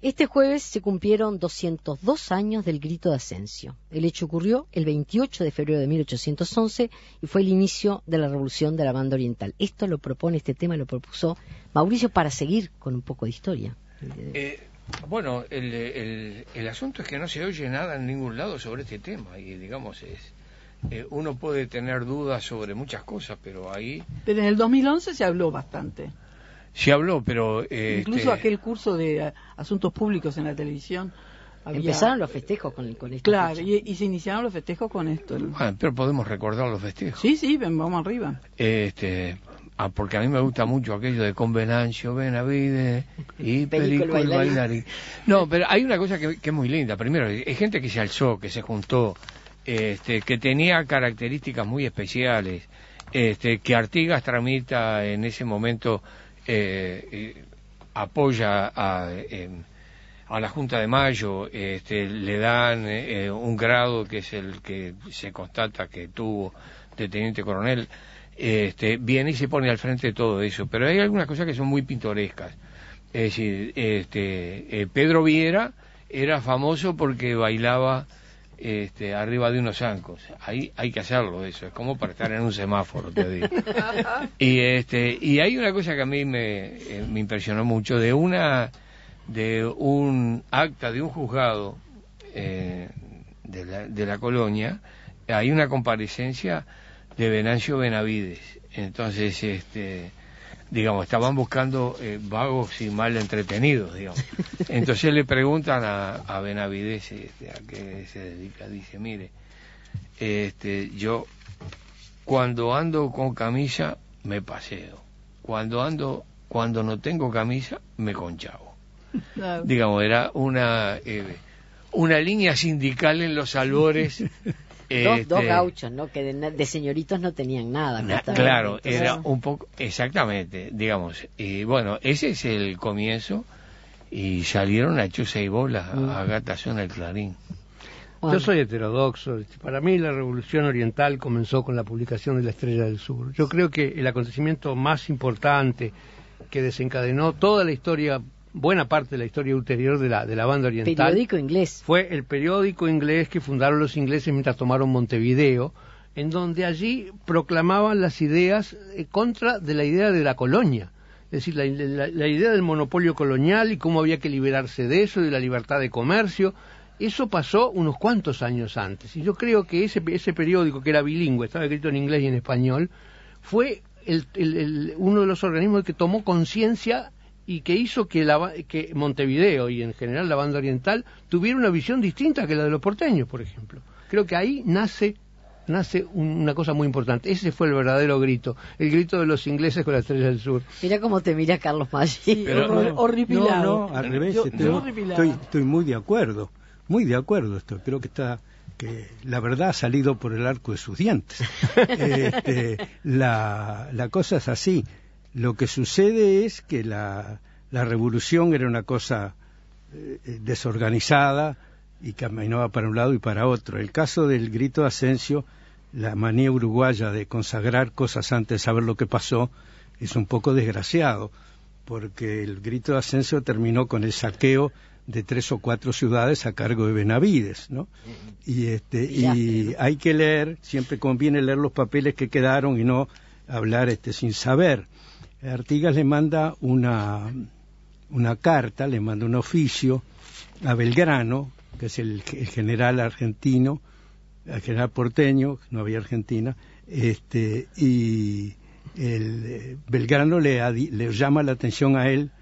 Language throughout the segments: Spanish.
Este jueves se cumplieron 202 años del grito de Asensio. El hecho ocurrió el 28 de febrero de 1811 y fue el inicio de la revolución de la banda oriental. Esto lo propone, este tema lo propuso Mauricio para seguir con un poco de historia. Eh, bueno, el, asunto es que no se oye nada en ningún lado sobre este tema y digamos es... Eh, uno puede tener dudas sobre muchas cosas, pero ahí... Pero en el 2011 se habló bastante se habló, pero... Eh, Incluso este, aquel curso de eh, asuntos públicos en la televisión... Empezaron los festejos con, con esto. Claro, y, se iniciaron los festejos con esto. Bueno, pero podemos recordar los festejos. Sí, sí, vamos arriba. Este, ah, porque a mí me gusta mucho aquello de Convenancio benavide y Perico el No, pero hay una cosa que, es muy linda. Primero, hay gente que se alzó, que se juntó, este, que tenía características muy especiales, este, que Artigas tramita en ese momento eh, eh, apoya a, la Junta de Mayo, este, le dan eh, un grado que es el que se constata que tuvo de teniente coronel, este, viene y se pone al frente de todo eso. Pero hay algunas cosas que son muy pintorescas. Es decir, este, Pedro Viera era famoso porque bailaba este, arriba de unos zancos. Ahí hay que hacerlo eso, es como para estar en un semáforo, te digo. y, este, y hay una cosa que a mí eh, me, impresionó mucho, de una de un acta de un juzgado eh, de, la, de la colonia, hay una comparecencia de Venancio Benavides. Entonces, este digamos, estaban buscando eh, vagos y mal entretenidos, digamos. Entonces le preguntan a, a Benavides, este, a qué se dedica, dice, mire, este, yo cuando ando con camisa me paseo, cuando ando, cuando no tengo camisa me conchavo. Digamos, era una, eh, una línea sindical en los albores Dos, este, gauchos, ¿no? Que de, señoritos no tenían nada. claro, era un poco, exactamente, digamos. Y bueno, ese es el comienzo y salieron a Chusa y bolas a mm. Gatación del Clarín. Yo soy heterodoxo. Para mí la revolución oriental comenzó con la publicación de La Estrella del Sur. Yo creo que el acontecimiento más importante que desencadenó toda la historia buena parte de la historia ulterior de la, de la banda oriental. Periódico inglés. Fue el periódico inglés que fundaron los ingleses mientras tomaron Montevideo, en donde allí proclamaban las ideas contra de la idea de la colonia. Es decir, la, idea del monopolio colonial y cómo había que liberarse de eso, de la libertad de comercio. Eso pasó unos cuantos años antes. Y yo creo que ese, ese periódico, que era bilingüe, estaba escrito en inglés y en español, fue el, uno de los organismos que tomó conciencia y que hizo que, que Montevideo y en general la banda oriental tuviera una visión distinta que la de los porteños, por ejemplo. Creo que ahí nace nace una cosa muy importante. Ese fue el verdadero grito, el grito de los ingleses con la estrella del sur. Mira cómo te mira Carlos Maggi. horripilado. No, al revés, estoy, muy de acuerdo, muy de acuerdo. Esto. Creo que está que la verdad ha salido por el arco de sus dientes. Este, la, la cosa es así. Lo que sucede es que la, revolución era una cosa eh, eh, desorganizada y caminaba para un lado y para otro. El caso del grito de Asensio, la manía uruguaya de consagrar cosas antes de saber lo que pasó, es un poco desgraciado, porque el grito de Asensio terminó con el saqueo de tres o cuatro ciudades a cargo de Benavides, ¿no? Y, este, y hay que leer, siempre conviene leer los papeles que quedaron y no hablar este, sin saber. Artigas le manda una, una carta, le manda un oficio a Belgrano, que es el, general argentino, el general porteño, no había Argentina, este, y el, Belgrano le, llama la atención a él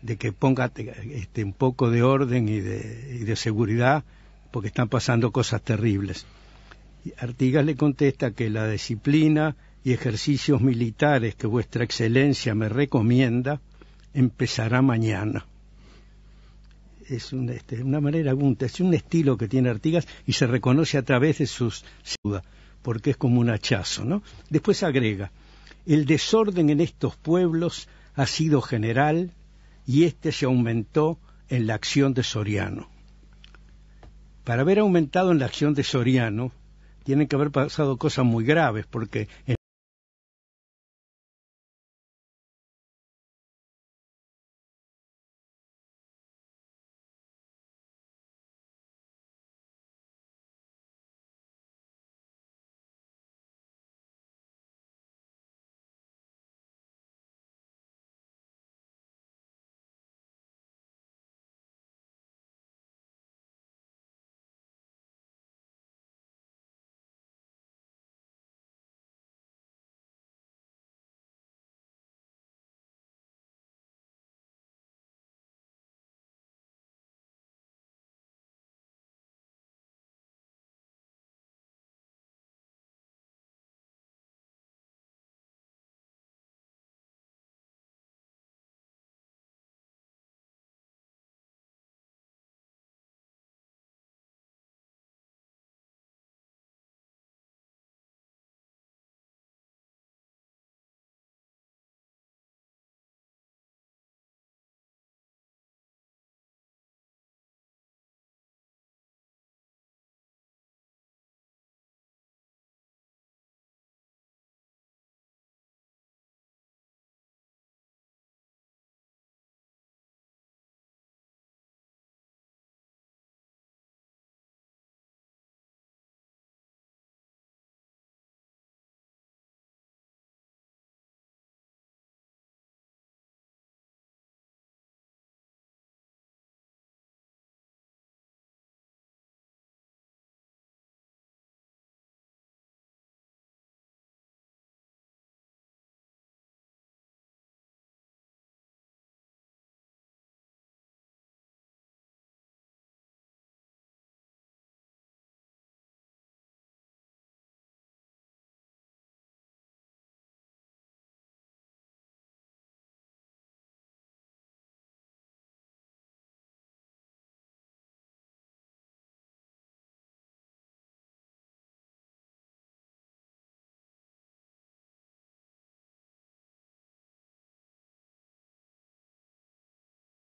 de que ponga este, un poco de orden y de, y de seguridad, porque están pasando cosas terribles. Artigas le contesta que la disciplina y ejercicios militares que vuestra excelencia me recomienda empezará mañana. Es un, este, una manera, es un estilo que tiene Artigas y se reconoce a través de sus ciudades, porque es como un hachazo, ¿no? Después agrega, el desorden en estos pueblos ha sido general y este se aumentó en la acción de Soriano. Para haber aumentado en la acción de Soriano, tienen que haber pasado cosas muy graves, porque en